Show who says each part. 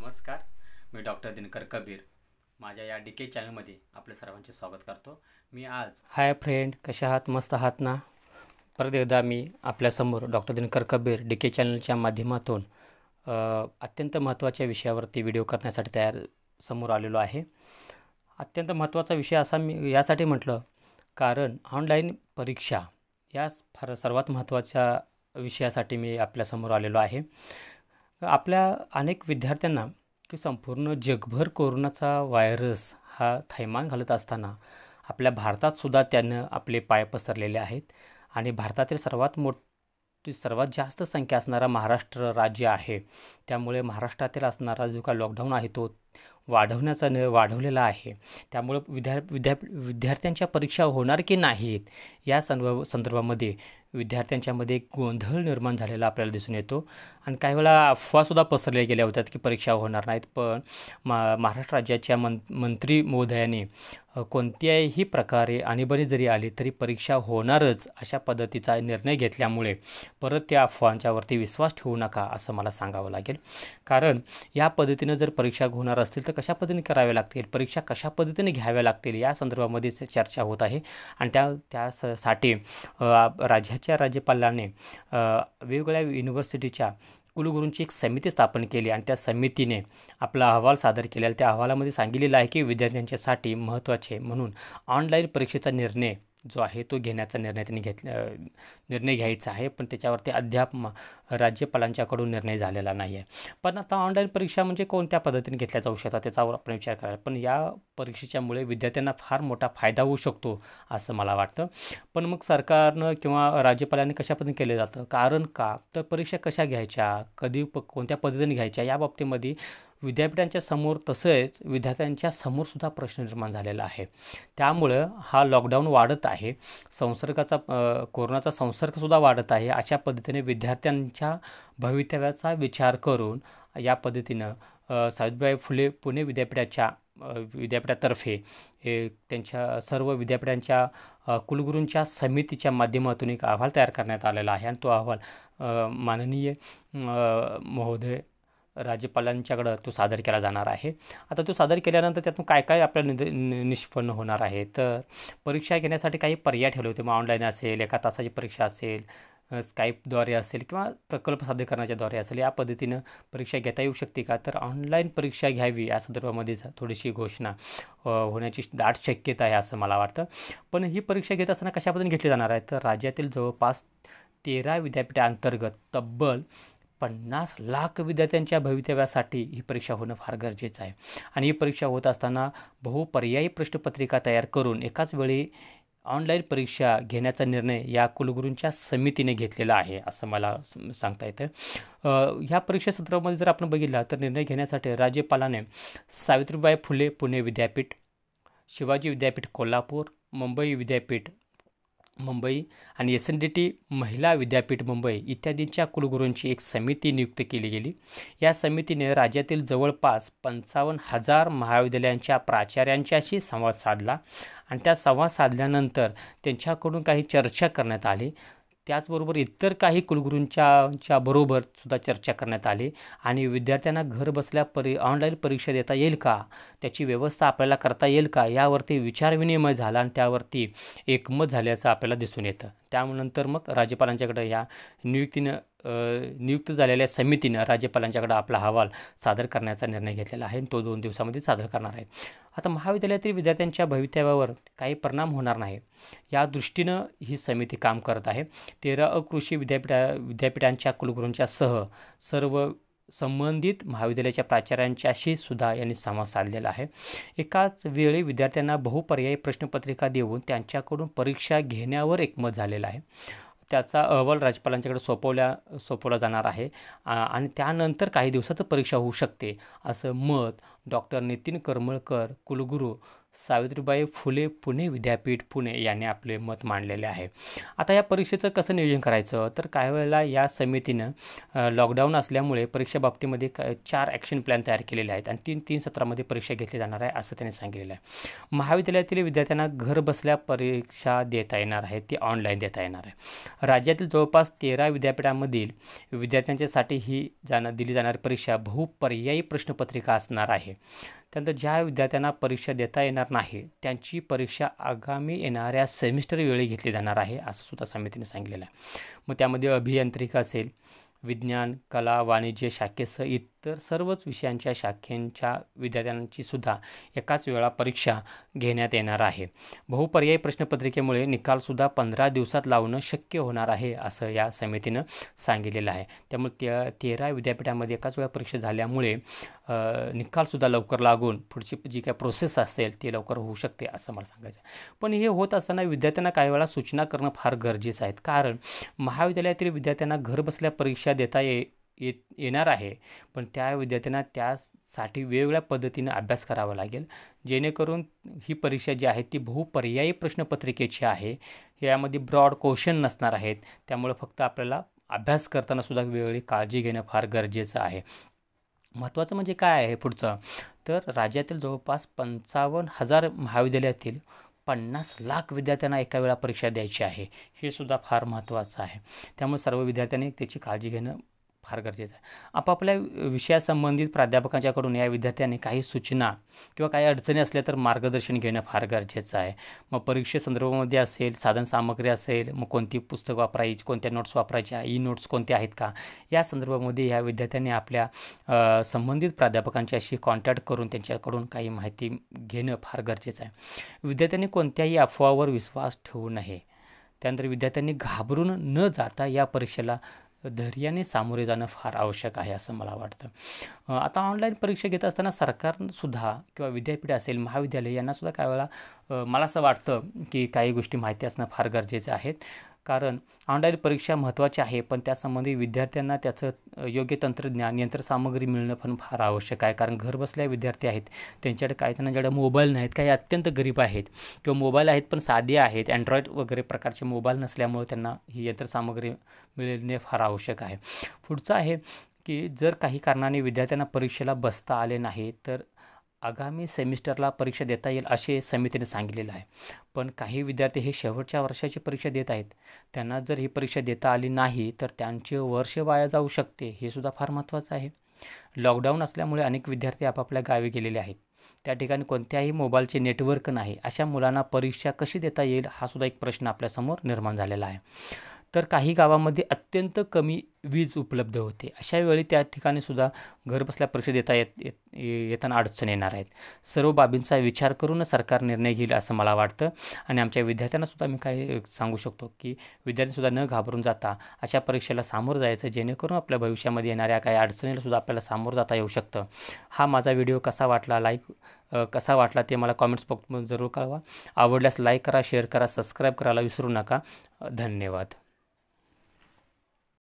Speaker 1: नमस्कार मी डॉक्टर दिनकर कबीर माझ्या या डी के चॅनलमध्ये आपल्या सर्वांचे स्वागत करतो मी आज हाय फ्रेंड कशा आहात मस्त आहात ना परत एकदा मी आपल्यासमोर doctor Dinkar Kabir D K चॅनलच्या माध्यमातून अत्यंत महत्त्वाच्या विषयावरती व्हिडिओ करण्यासाठी तयार समोर आलेलो आहे अत्यंत महत्त्वाचा विषय असा मी यासाठी म्हटलं कारण ऑनलाईन परीक्षा या फार सर्वात महत्त्वाच्या विषयासाठी मी आपल्यासमोर आलेलो आहे आपल्या अनेक विद्यार्थ्यांना की संपूर्ण जगभर कोरोनाचा व्हायरस हा थैमान घालत असताना आपल्या भारतातसुद्धा त्यानं आपले पाय पसरलेले आहेत आणि भारतातील सर्वात मोठी सर्वात जास्त संख्या असणारा महाराष्ट्र राज्य आहे त्यामुळे महाराष्ट्रातील असणारा जो का लॉकडाऊन आहे तो वाढवण्याचा न वाढवलेला आहे त्यामुळं विद्या विद्या विद्यार्थ्यांच्या परीक्षा होणार की नाहीत या संदर्भ संदर्भामध्ये विद्यार्थ्यांच्यामध्ये गोंधळ निर्माण झालेला आपल्याला दिसून येतो आणि काही वेळा अफवासुद्धा पसरल्या गेल्या होत्यात की परीक्षा होणार नाहीत पण मा महाराष्ट्र राज्याच्या मं मंत्री महोदयाने कोणत्याही प्रकारे आणीबाणी जरी आली तरी परीक्षा होणारच अशा पद्धतीचा निर्णय घेतल्यामुळे परत त्या अफवांच्यावरती विश्वास ठेवू नका असं मला सांगावं लागेल कारण या पद्धतीनं जर परीक्षा होणार असतील तर कशा पद्धतीने कराव्या लागतील परीक्षा कशा पद्धतीने घ्याव्या लागतील या संदर्भामध्ये चर्चा होत आहे आणि त्या त्यासाठी राज्याच्या राज्यपालाने वेगवेगळ्या युनिव्हर्सिटीच्या कुलगुरूंची एक समिती स्थापन केली आणि त्या समितीने आपला अहवाल सादर केला त्या अहवालामध्ये सांगितलेलं आहे की विद्यार्थ्यांच्यासाठी महत्त्वाचे म्हणून ऑनलाईन परीक्षेचा निर्णय जो आहे तो घेण्याचा निर्णय त्यांनी घेतला निर्णय घ्यायचा आहे पण त्याच्यावरती अद्याप राज्यपालांच्याकडून निर्णय झालेला नाही आहे पण आता ऑनलाईन परीक्षा म्हणजे कोणत्या पद्धतीने घेतल्या जाऊ शकतात त्याच्यावर आपण विचार करायला पण या परीक्षेच्यामुळे विद्यार्थ्यांना फार मोठा फायदा होऊ शकतो असं मला वाटतं पण मग सरकारनं किंवा राज्यपालांनी कशा पद्धतीने केलं जातं कारण का तर परीक्षा कशा घ्यायच्या कधी प कोणत्या पद्धतीने घ्यायच्या या बाबतीमध्ये विद्यापीठांच्या समोर तसेच विद्यार्थ्यांच्या समोरसुद्धा प्रश्न निर्माण झालेला आहे त्यामुळं हा लॉकडाऊन वाढत आहे संसर्गाचा कोरोनाचा संसर्गसुद्धा वाढत आहे अशा पद्धतीने विद्यार्थ्यांच्या भवितव्याचा विचार करून या पद्धतीनं सावित्रीबाई फुले पुणे विद्यापीठाच्या विद्यापीठातर्फे त्यांच्या सर्व विद्यापीठांच्या कुलगुरूंच्या समितीच्या माध्यमातून एक अहवाल तयार करण्यात आलेला आहे आणि तो अहवाल माननीय महोदय राज्यपालांच्याकडं तो सादर केला जाणार आहे आता तो सादर केल्यानंतर त्यातून काय काय आपल्याला निद निष्पन्न होणार आहे तर परीक्षा घेण्यासाठी काही पर्याय ठेवले होते मग ऑनलाईन असेल एका तासाची परीक्षा असेल स्काईपद्वारे असेल किंवा प्रकल्प साध्य करण्याच्याद्वारे असेल या पद्धतीनं परीक्षा घेता येऊ शकते का तर ऑनलाईन परीक्षा घ्यावी या संदर्भामध्ये थोडीशी घोषणा होण्याची दाट शक्यता आहे असं मला वाटतं पण ही परीक्षा घेत असताना कशाबद्दल घेतली जाणार आहे तर राज्यातील जवळपास तेरा विद्यापीठांतर्गत तब्बल पन्नास लाख विद्यार्थ्यांच्या भवितव्यासाठी ही परीक्षा होणं फार गरजेचं आहे आणि ही परीक्षा होत असताना बहुपर्यायी प्रश्नपत्रिका तयार करून एकाच वेळी ऑनलाईन परीक्षा घेण्याचा निर्णय या कुलगुरूंच्या समितीने घेतलेला आहे असं मला सांगता येतं ह्या सत्रामध्ये जर आपण बघितलं तर निर्णय घेण्यासाठी राज्यपालाने सावित्रीबाई फुले पुणे विद्यापीठ शिवाजी विद्यापीठ कोल्हापूर मुंबई विद्यापीठ मुंबई आणि एस एन डी टी महिला विद्यापीठ मुंबई इत्यादींच्या कुलगुरूंची एक समिती नियुक्त केली गेली या समितीने राज्यातील जवळपास पंचावन्न हजार महाविद्यालयांच्या प्राचार्यांच्याशी संवाद साधला आणि त्या संवाद साधल्यानंतर त्यांच्याकडून काही चर्चा करण्यात आली त्याचबरोबर इतर काही कुलगुरूंच्या बरोबर सुद्धा चर्चा करण्यात आली आणि विद्यार्थ्यांना घर बसल्या परी ऑनलाईन परीक्षा देता येईल का त्याची व्यवस्था आपल्याला करता येईल का यावरती विचारविनिमय झाला आणि त्यावरती एकमत झाल्याचं आपल्याला दिसून येतं त्यानंतर मग राज्यपालांच्याकडं या नियुक्तीनं नियुक्त झालेल्या समितीनं राज्यपालांच्याकडं आपला अहवाल सादर करण्याचा निर्णय घेतलेला आहे तो दोन दिवसामध्ये सादर करणार आहे आता महाविद्यालयातील विद्यार्थ्यांच्या भवितव्यावर काही परिणाम होणार नाही या दृष्टीनं ही समिती काम करत आहे तेरा अकृषी विद्यापीठा विद्यापीठांच्या कुलगुरूंच्या सह सर्व संबंधित महाविद्यालयाच्या प्राचार्यांच्याशी सुद्धा यांनी संवाद साधलेला आहे एकाच वेळी विद्यार्थ्यांना बहुपर्यायी प्रश्नपत्रिका देऊन त्यांच्याकडून परीक्षा घेण्यावर एकमत झालेलं आहे त्याचा अहवाल राज्यपालांच्याकडे सोपवल्या सोपवला जाणार आहे आणि त्यानंतर काही दिवसात परीक्षा होऊ शकते असं मत डॉक्टर नितीन करमळकर कुलगुरू सावित्रीबाई फुले पुणे विद्यापीठ पुणे यांनी आपले मत मांडलेले आहे आता या परीक्षेचं कसं नियोजन करायचं तर काही वेळेला या समितीनं लॉकडाऊन असल्यामुळे परीक्षा बाबतीमध्ये क चार ॲक्शन प्लॅन तयार केलेले आहेत आणि तीन तीन सत्रामध्ये परीक्षा घेतली जाणार आहे असं त्यांनी सांगितलेलं आहे महाविद्यालयातील विद्यार्थ्यांना घर बसल्या परीक्षा देता येणार आहे ती ऑनलाईन देता येणार आहे राज्यातील जवळपास तेरा विद्यापीठांमधील विद्यार्थ्यांच्यासाठी ही जाणं दिली जाणारी परीक्षा बहुपर्यायी प्रश्नपत्रिका असणार आहे त्यानंतर ज्या विद्यार्थ्यांना परीक्षा देता येणार नाही त्यांची परीक्षा आगामी येणाऱ्या सेमिस्टर वेळी घेतली जाणार आहे असं सुद्धा समितीने सांगितलेलं आहे मग त्यामध्ये अभियांत्रिका असेल विज्ञान कला वाणिज्य शाखेसह इतर सर्वच विषयांच्या शाखेंच्या विद्यार्थ्यांची सुद्धा एकाच वेळा परीक्षा घेण्यात येणार आहे बहुपर्यायी प्रश्नपत्रिकेमुळे निकालसुद्धा पंधरा दिवसात लावणं शक्य होणार आहे असं या समितीनं सांगितलेलं आहे त्यामुळे ते तेरा विद्यापीठामध्ये एकाच वेळा परीक्षा झाल्यामुळे निकालसुद्धा लवकर लागून पुढची जी काय प्रोसेस असेल ती लवकर होऊ शकते असं मला सांगायचं पण हे होत असताना विद्यार्थ्यांना काही वेळा सूचना करणं फार गरजेचं आहे कारण महाविद्यालयातील विद्यार्थ्यांना घर बसल्या परीक्षा देता ये येत येणार आहे पण त्या विद्यार्थ्यांना त्यासाठी वेगवेगळ्या पद्धतीनं अभ्यास करावा लागेल जेणेकरून ही परीक्षा जी आहे ती बहुपर्यायी प्रश्नपत्रिकेची आहे यामध्ये ब्रॉड क्वेश्चन नसणार आहेत त्यामुळे फक्त आपल्याला अभ्यास करतानासुद्धा वेगवेगळी काळजी घेणं फार गरजेचं आहे महत्त्वाचं म्हणजे काय आहे पुढचं तर राज्यातील जवळपास पंचावन्न हजार महाविद्यालयातील पन्नास लाख विद्यार्थ्यांना एका वेळा परीक्षा द्यायची आहे हे सुद्धा फार महत्त्वाचं आहे त्यामुळे सर्व विद्यार्थ्यांनी त्याची काळजी घेणं फार गरजेचं आहे आपापल्या विषयासंबंधित प्राध्यापकांच्याकडून या विद्यार्थ्यांनी काही सूचना किंवा काही अडचणी असल्या तर मार्गदर्शन घेणं फार गरजेचं आहे मग परीक्षेसंदर्भामध्ये असेल साधन सामग्री असेल मग कोणती पुस्तक वापरायची कोणत्या नोट्स वापरायच्या ई नोट्स कोणत्या आहेत का या संदर्भामध्ये या विद्यार्थ्यांनी आपल्या संबंधित प्राध्यापकांच्याशी कॉन्टॅक्ट करून त्यांच्याकडून काही माहिती घेणं फार गरजेचं आहे विद्यार्थ्यांनी कोणत्याही अफवावर विश्वास ठेवू नये त्यानंतर विद्यार्थ्यांनी घाबरून न जाता या परीक्षेला धैर्याने सामोरे जाणं फार आवश्यक आहे असं मला वाटतं आता ऑनलाईन परीक्षा घेत असताना सरकारसुद्धा किंवा विद्यापीठ असेल महाविद्यालय यांनासुद्धा काय वेळा मला असं वाटतं की काही गोष्टी माहिती असणं फार गरजेचं आहेत कारण ऑनलाईन परीक्षा महत्त्वाची आहे पण त्यासंबंधी विद्यार्थ्यांना त्याचं योग्य तंत्रज्ञान यंत्रसामग्री मिळणं पण फार आवश्यक आहे कारण घरबसल्या विद्यार्थी आहेत त्यांच्याकडे काही ज्या मोबाईल नाहीत काही अत्यंत गरीब आहेत किंवा मोबाईल आहेत पण साधे आहेत अँड्रॉइड वगैरे प्रकारचे मोबाईल नसल्यामुळे त्यांना ही यंत्रसामग्री मिळणे फार आवश्यक आहे पुढचं आहे की जर काही कारणाने विद्यार्थ्यांना परीक्षेला बसता आले नाही तर आगामी सेमिस्टरला परीक्षा देता येईल असे समितीने सांगितलेलं आहे पण काही विद्यार्थी हे शेवटच्या वर्षाची परीक्षा देत आहेत त्यांना जर ही परीक्षा देता आली नाही तर त्यांचे वर्ष वाया जाऊ शकते हे सुद्धा फार महत्त्वाचं आहे लॉकडाऊन असल्यामुळे अनेक विद्यार्थी आपापल्या गावी गेलेले आहेत त्या ठिकाणी कोणत्याही मोबाईलचे नेटवर्क नाही अशा मुलांना परीक्षा कशी देता येईल हा सुद्धा एक प्रश्न आपल्यासमोर निर्माण झालेला आहे तर काही गावामध्ये अत्यंत कमी वीज उपलब्ध होते अशा वेळी त्या सुद्धा घरबसल्या परीक्षा देता येत येताना अडचण येणार आहेत सर्व बाबींचा विचार करून सरकार निर्णय घेईल असं मला वाटतं आणि आमच्या विद्यार्थ्यांनासुद्धा मी काही सांगू शकतो की विद्यार्थ्यांसुद्धा न घाबरून जाता अशा परीक्षेला सामोरं जायचं जेणेकरून आपल्या भविष्यामध्ये येणाऱ्या काही अडचणीलासुद्धा आपल्याला सामोरं जाता येऊ शकतं हा माझा व्हिडिओ कसा वाटला लाईक कसा वाटला ते मला कॉमेंट्स बॉक्समध्ये जरूर कळवा आवडल्यास लाईक करा शेअर करा सबस्क्राईब करायला विसरू नका धन्यवाद